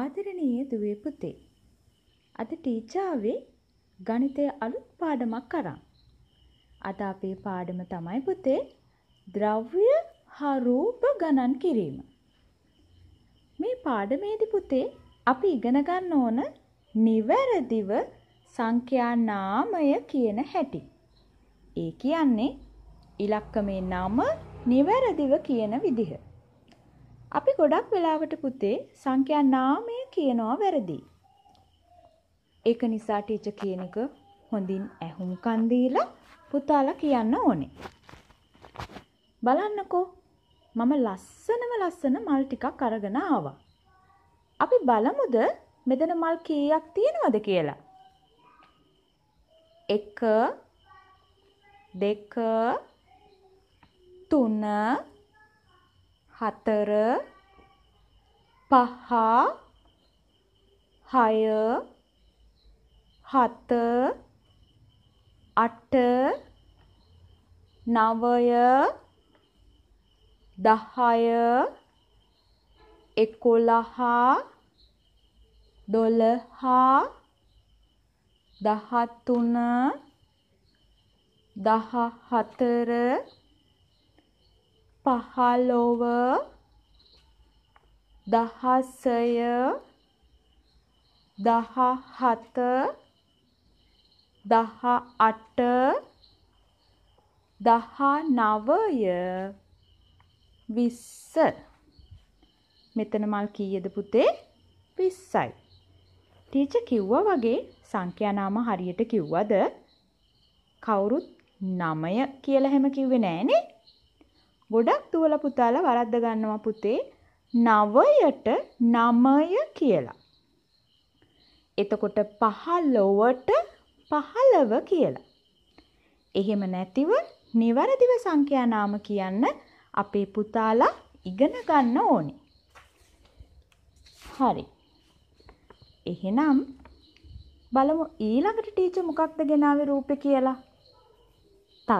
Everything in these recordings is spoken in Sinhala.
ආදරණීය දුවේ පුතේ අද ටීචාවේ ගණිතය අලුත් පාඩමක් කරා. අද අපේ පාඩම තමයි පුතේ ද්‍රව්‍ය හා රූප ගණන් කිරීම. මේ පාඩමේදී පුතේ අපි ඉගෙන ගන්න ඕන නිවැරදිව සංඛ්‍යා නාමය කියන හැටි. ඒ කියන්නේ ඉලක්කමේ නම නිවැරදිව කියන විදිහ. අපි ගොඩක් වෙලාවට පුතේ සංඛ්‍යා නාමය කියනවා වැරදි. ඒක නිසා ටීචර් කියන එක හොඳින් ඇහුම්කන් දීලා පුතාලා කියන්න ඕනේ. බලන්නකෝ මම ලස්සනම ලස්සන මල් ටිකක් අරගෙන ආවා. අපි බලමුද මෙතන මල් කීයක් තියෙනවද කියලා. 1 2 3 හතර පහ හය හත අට නවය දහය එකොළහා දොළහා දහතුන දහ හතර පහළොව දහසය දහහත දහ අට දහ නවය විස්ස මෙතන මල් කීයද පුතේ විස්සයි ටීච කිව්වා වගේ සංඛ්‍යානාම හරියට කිව්වද කවුරුත් නමය කියලා හැම කිව්වේ නෑනේ ගොඩක් දුවල පුතාලා වරද්ද ගන්නවා පුතේ 9යට 9 කියලා. එතකොට 15ට 15 කියලා. එහෙම නැතිව නිවැරදිව සංඛ්‍යා නාම කියන්න අපේ පුතාලා ඉගෙන ගන්න ඕනේ. හරි. එහෙනම් බලමු ඊළඟට ටීචර් මොකක්ද ගෙනාවේ රූපේ කියලා.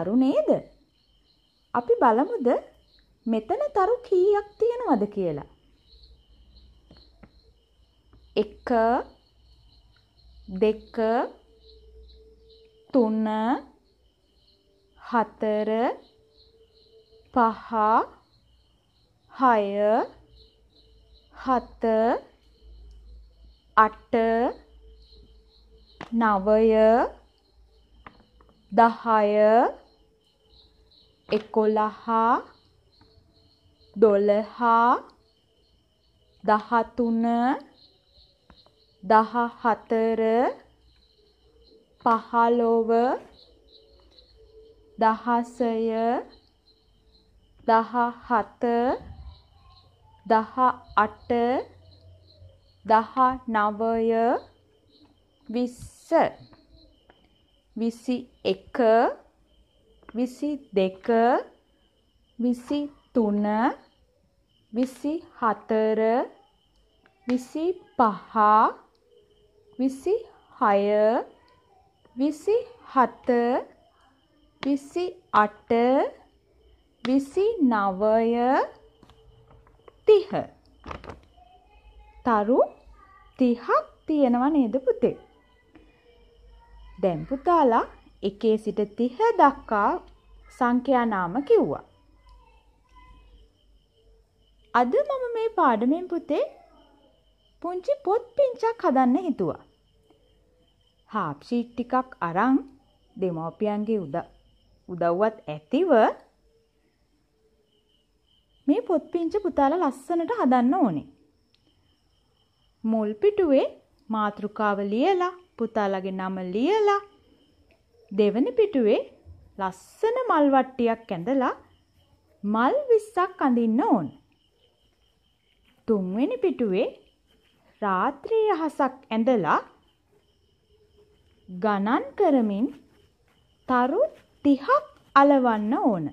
තරු නේද? අපි බලමුද මෙතන තරු කීයක් තියෙනවද කියලා. එක දෙක තුන හතර පහ හය හත අට නවය දහය එකොළහා දොළහා දහතුන දහහතර පහළොව දහසය දහහත දහ අට දහ නවය විස්ස විසි එක විසි දෙක විසි තුන විසි හතර විසි පහ විසි හය විසි හත විසි අට විසි නවය තිහ තරු තිහක් තියෙනවා නේද පුතේ දැන් පුතාලා එකේ සිට තිහ දක්කා සංඛ්‍යානාම කිව්වා. අද මම මේ පාඩමෙන් පුතේ පුංචි පොත් පිංචක් හදන්න හිතුවා. හාප්ෂීට් ටිකක් අරන් දෙමෝපියන්ගේ උදව්වත් ඇතිව මේ පොත් පිංච පුතාලා ලස්සනට හදන්න ඕනේ. මුල් පිටුවේ මාතෘකාව ලියලා පුතාලගේ නම ලියලා දෙවන පිටුවේ ලස්සන මල් වට්ටියක් ඇඳලා මල් 20ක් අඳින්න ඕන. තුන්වෙනි පිටුවේ රාත්‍රී යහසක් ඇඳලා ගණන් කරමින් තරු 30ක් අලවන්න ඕන.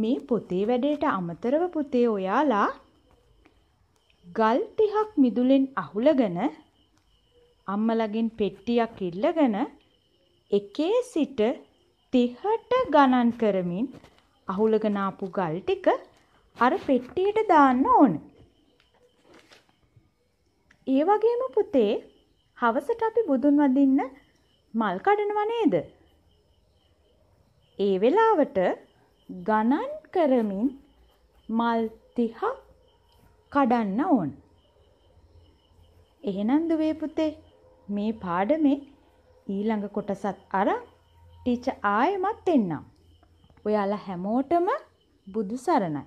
මේ පොතේ වැඩේට අමතරව පුතේ ඔයාලා ගල් 30ක් මිදුලෙන් අහුලගෙන අම්මලගෙන් පෙට්ටියක් ඉල්ලගෙන එකේ සිට 30ට ගණන් කරමින් අහුලගෙන ආපු ගල් ටික අර පෙට්ටියට දාන්න ඕන. ඒ වගේම පුතේ හවසට අපි බුදුන් වදින්න මල් කඩනවා නේද? ඒ වෙලාවට ගණන් කරමින් මල් 30ක් කඩන්න ඕන. එහෙනම් දුවේ පුතේ මේ පාඩමේ ඊළඟ කොටසත් අරන් ටීචර් ආයෙමත් එන්නම්. ඔයාලා හැමෝටම බුදු සරණයි.